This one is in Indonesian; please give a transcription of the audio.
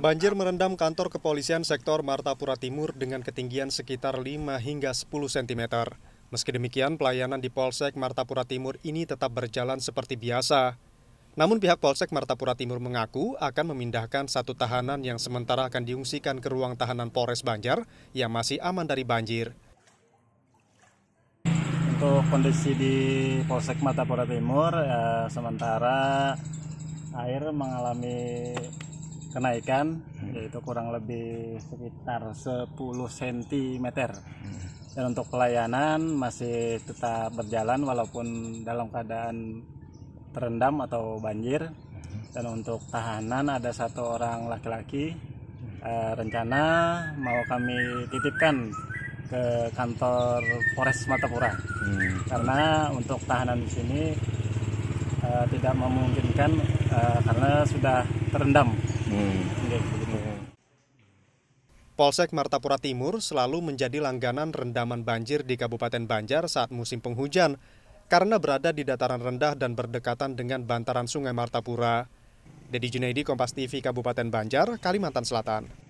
Banjir merendam kantor kepolisian sektor Martapura Timur dengan ketinggian sekitar 5 hingga 10 cm. Meski demikian, pelayanan di Polsek Martapura Timur ini tetap berjalan seperti biasa. Namun pihak Polsek Martapura Timur mengaku akan memindahkan satu tahanan yang sementara akan diungsikan ke ruang tahanan Polres Banjar yang masih aman dari banjir. Untuk kondisi di Polsek Martapura Timur, ya, sementara air mengalami kenaikan hmm. yaitu kurang lebih sekitar 10 cm hmm. dan untuk pelayanan masih tetap berjalan walaupun dalam keadaan terendam atau banjir hmm. dan untuk tahanan ada satu orang laki-laki e, rencana mau kami titipkan ke kantor Polres Matapura hmm. karena untuk tahanan di sini e, tidak memungkinkan e, karena sudah terendam Hmm. Polsek Martapura Timur selalu menjadi langganan rendaman banjir di Kabupaten Banjar saat musim penghujan karena berada di dataran rendah dan berdekatan dengan bantaran Sungai Martapura. Dedi Junaidi Kompas TV Kabupaten Banjar, Kalimantan Selatan.